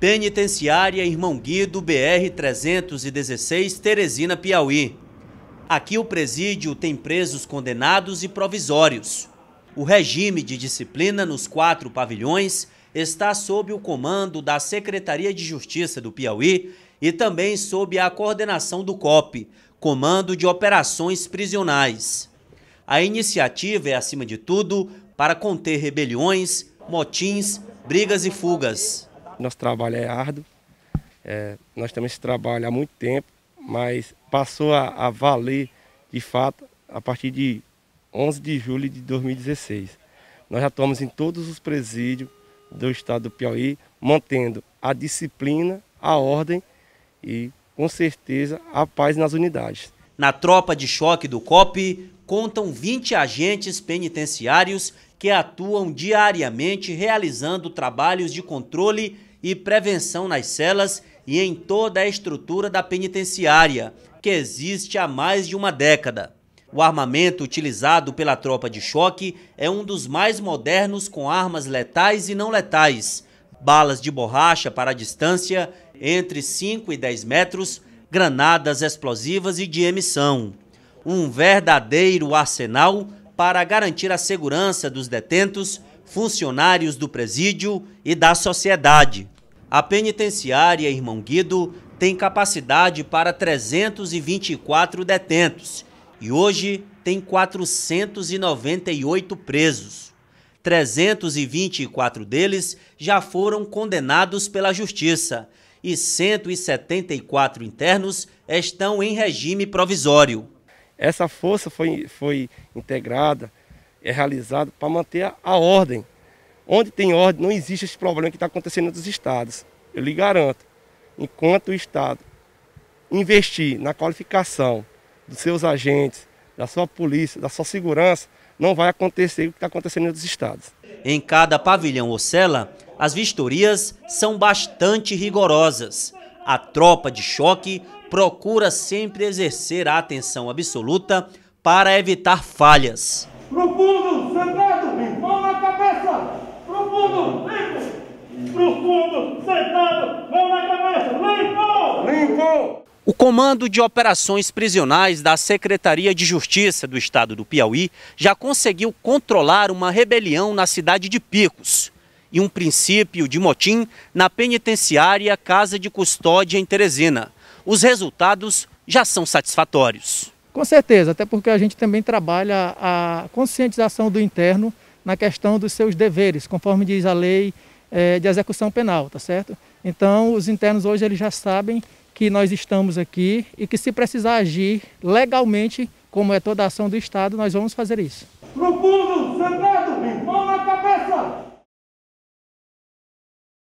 Penitenciária Irmão Guido, BR 316, Teresina, Piauí. Aqui o presídio tem presos condenados e provisórios. O regime de disciplina nos quatro pavilhões está sob o comando da Secretaria de Justiça do Piauí e também sob a coordenação do COP, Comando de Operações Prisionais. A iniciativa é, acima de tudo, para conter rebeliões, motins, brigas e fugas nosso trabalho é árduo. É, nós temos esse trabalho há muito tempo, mas passou a, a, valer de fato a partir de 11 de julho de 2016. Nós já estamos em todos os presídios do estado do Piauí, mantendo a disciplina, a ordem e, com certeza, a paz nas unidades. Na tropa de choque do COP, contam 20 agentes penitenciários que atuam diariamente realizando trabalhos de controle e prevenção nas celas e em toda a estrutura da penitenciária, que existe há mais de uma década. O armamento utilizado pela tropa de choque é um dos mais modernos com armas letais e não letais, balas de borracha para a distância entre 5 e 10 metros, granadas explosivas e de emissão. Um verdadeiro arsenal para garantir a segurança dos detentos funcionários do presídio e da sociedade. A penitenciária Irmão Guido tem capacidade para 324 detentos e hoje tem 498 presos. 324 deles já foram condenados pela justiça e 174 internos estão em regime provisório. Essa força foi, foi integrada é realizado para manter a, a ordem. Onde tem ordem, não existe esse problema que está acontecendo nos estados. Eu lhe garanto. Enquanto o Estado investir na qualificação dos seus agentes, da sua polícia, da sua segurança, não vai acontecer o que está acontecendo nos estados. Em cada pavilhão ou cela, as vistorias são bastante rigorosas. A tropa de choque procura sempre exercer a atenção absoluta para evitar falhas. Pro fundo, sentado, mão na cabeça. Pro fundo, limpo. Pro fundo, sentado, mão na cabeça. Limpo! Limpo! O Comando de Operações Prisionais da Secretaria de Justiça do Estado do Piauí já conseguiu controlar uma rebelião na cidade de Picos e um princípio de motim na penitenciária Casa de Custódia em Teresina. Os resultados já são satisfatórios. Com certeza, até porque a gente também trabalha a conscientização do interno na questão dos seus deveres, conforme diz a lei é, de execução penal, tá certo? Então, os internos hoje eles já sabem que nós estamos aqui e que se precisar agir legalmente, como é toda a ação do Estado, nós vamos fazer isso. Profundo, sentado, mão na cabeça!